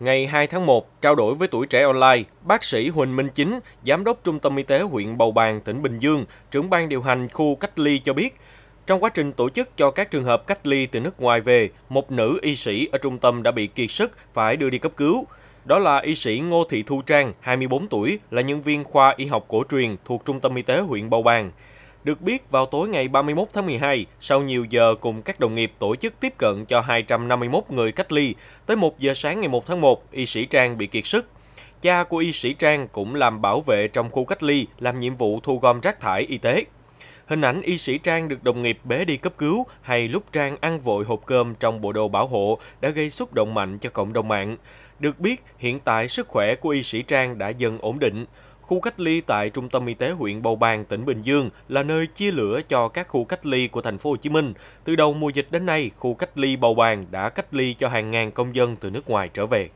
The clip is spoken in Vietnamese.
Ngày 2 tháng 1, trao đổi với tuổi trẻ online, bác sĩ Huỳnh Minh Chính, giám đốc Trung tâm Y tế huyện Bầu Bàng, tỉnh Bình Dương, trưởng ban điều hành khu cách ly cho biết, trong quá trình tổ chức cho các trường hợp cách ly từ nước ngoài về, một nữ y sĩ ở trung tâm đã bị kiệt sức phải đưa đi cấp cứu. Đó là y sĩ Ngô Thị Thu Trang, 24 tuổi, là nhân viên khoa y học cổ truyền thuộc Trung tâm Y tế huyện Bầu Bàng. Được biết, vào tối ngày 31 tháng 12, sau nhiều giờ cùng các đồng nghiệp tổ chức tiếp cận cho 251 người cách ly, tới 1 giờ sáng ngày 1 tháng 1, y sĩ Trang bị kiệt sức. Cha của y sĩ Trang cũng làm bảo vệ trong khu cách ly, làm nhiệm vụ thu gom rác thải y tế. Hình ảnh y sĩ Trang được đồng nghiệp bế đi cấp cứu hay lúc Trang ăn vội hộp cơm trong bộ đồ bảo hộ đã gây xúc động mạnh cho cộng đồng mạng. Được biết, hiện tại sức khỏe của y sĩ Trang đã dần ổn định. Khu cách ly tại Trung tâm Y tế huyện Bầu Bàng, tỉnh Bình Dương là nơi chia lửa cho các khu cách ly của thành phố Hồ Chí Minh. Từ đầu mùa dịch đến nay, khu cách ly Bầu Bàng đã cách ly cho hàng ngàn công dân từ nước ngoài trở về.